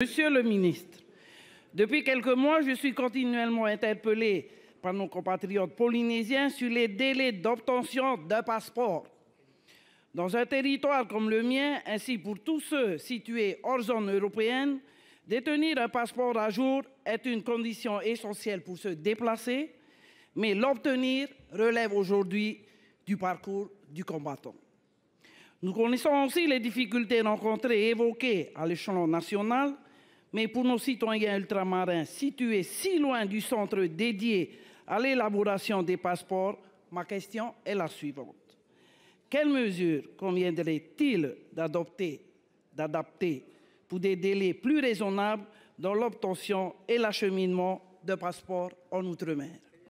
Monsieur le ministre, depuis quelques mois, je suis continuellement interpellé par nos compatriotes polynésiens sur les délais d'obtention d'un passeport. Dans un territoire comme le mien, ainsi pour tous ceux situés hors zone européenne, détenir un passeport à jour est une condition essentielle pour se déplacer, mais l'obtenir relève aujourd'hui du parcours du combattant. Nous connaissons aussi les difficultés rencontrées et évoquées à l'échelon national mais pour nos citoyens ultramarins situés si loin du centre dédié à l'élaboration des passeports, ma question est la suivante. Quelles mesures conviendrait-il d'adopter, d'adapter pour des délais plus raisonnables dans l'obtention et l'acheminement de passeports en outre-mer